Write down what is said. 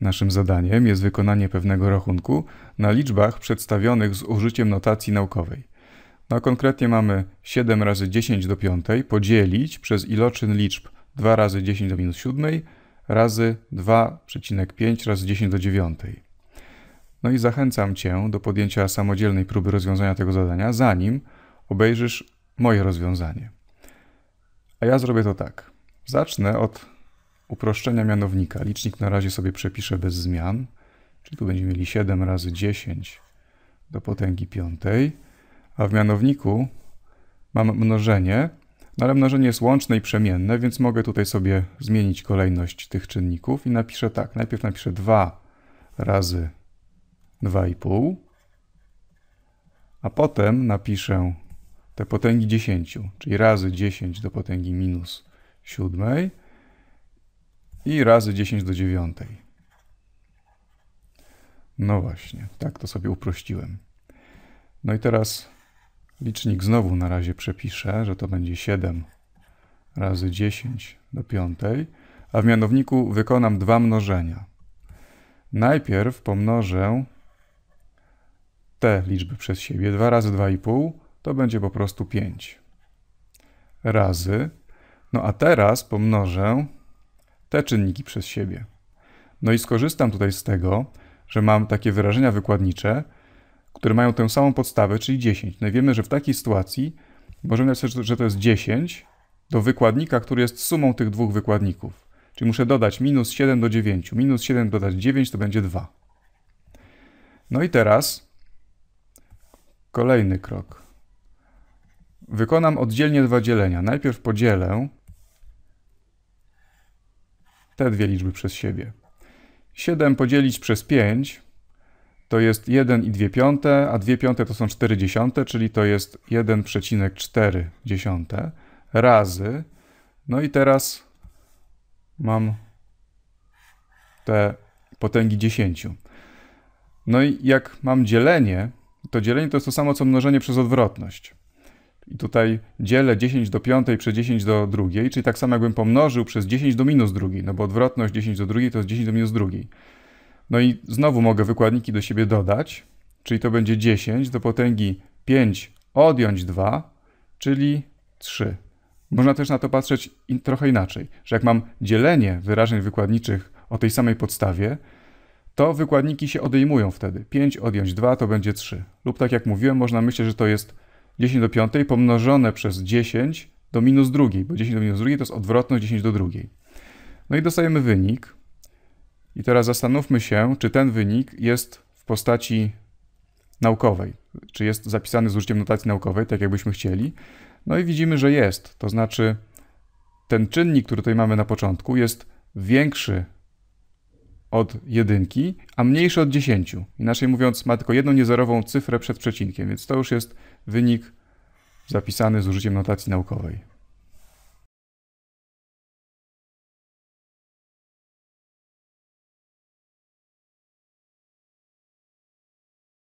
Naszym zadaniem jest wykonanie pewnego rachunku na liczbach przedstawionych z użyciem notacji naukowej. No konkretnie mamy 7 razy 10 do 5 podzielić przez iloczyn liczb 2 razy 10 do minus 7 razy 2,5 razy 10 do 9. No i zachęcam Cię do podjęcia samodzielnej próby rozwiązania tego zadania, zanim obejrzysz moje rozwiązanie. A ja zrobię to tak. Zacznę od uproszczenia mianownika. Licznik na razie sobie przepiszę bez zmian, czyli tu będziemy mieli 7 razy 10 do potęgi piątej, a w mianowniku mam mnożenie, no ale mnożenie jest łączne i przemienne, więc mogę tutaj sobie zmienić kolejność tych czynników i napiszę tak, najpierw napiszę 2 razy 2,5, a potem napiszę te potęgi 10, czyli razy 10 do potęgi minus 7, i razy 10 do 9. No właśnie, tak to sobie uprościłem. No i teraz licznik znowu na razie przepiszę, że to będzie 7 razy 10 do 5, a w mianowniku wykonam dwa mnożenia. Najpierw pomnożę te liczby przez siebie. 2 razy 2,5 to będzie po prostu 5 razy. No a teraz pomnożę te czynniki przez siebie. No i skorzystam tutaj z tego, że mam takie wyrażenia wykładnicze, które mają tę samą podstawę, czyli 10. No i wiemy, że w takiej sytuacji możemy napisać, że to jest 10 do wykładnika, który jest sumą tych dwóch wykładników. Czyli muszę dodać minus 7 do 9. Minus 7 dodać 9 to będzie 2. No i teraz kolejny krok. Wykonam oddzielnie dwa dzielenia. Najpierw podzielę te dwie liczby przez siebie. 7 podzielić przez 5 to jest 1 i 2 piąte, a 2 piąte to są 4 dziesiąte, czyli to jest 1,4 dziesiąte razy. No i teraz mam te potęgi 10. No i jak mam dzielenie, to dzielenie to jest to samo co mnożenie przez odwrotność. I tutaj dzielę 10 do 5 przez 10 do 2, czyli tak samo jakbym pomnożył przez 10 do minus 2, no bo odwrotność 10 do 2 to jest 10 do minus 2. No i znowu mogę wykładniki do siebie dodać, czyli to będzie 10 do potęgi 5 odjąć 2, czyli 3. Można też na to patrzeć in, trochę inaczej, że jak mam dzielenie wyrażeń wykładniczych o tej samej podstawie, to wykładniki się odejmują wtedy. 5 odjąć 2 to będzie 3. Lub tak jak mówiłem, można myśleć, że to jest 10 do 5 pomnożone przez 10 do minus 2, bo 10 do minus 2 to jest odwrotność 10 do 2. No i dostajemy wynik. I teraz zastanówmy się, czy ten wynik jest w postaci naukowej, czy jest zapisany z użyciem notacji naukowej, tak jakbyśmy chcieli. No i widzimy, że jest. To znaczy ten czynnik, który tutaj mamy na początku, jest większy od jedynki, a mniejszy od 10. Inaczej mówiąc, ma tylko jedną niezerową cyfrę przed przecinkiem, więc to już jest Wynik zapisany z użyciem notacji naukowej.